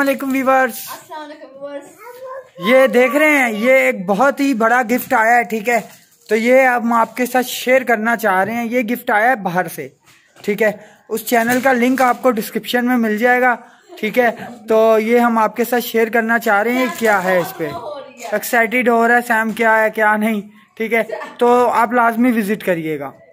अलैक्म viewers ये देख रहे हैं ये एक बहुत ही बड़ा गिफ्ट आया है ठीक है तो ये हम आपके साथ शेयर करना चाह रहे हैं ये गिफ्ट आया है बाहर से ठीक है उस चैनल का लिंक आपको डिस्क्रिप्शन में मिल जाएगा ठीक है तो ये हम आपके साथ शेयर करना चाह रहे हैं क्या है इस पर एक्साइटेड हो रहा है सैम क्या है क्या नहीं ठीक है तो आप लाजमी विजिट करिएगा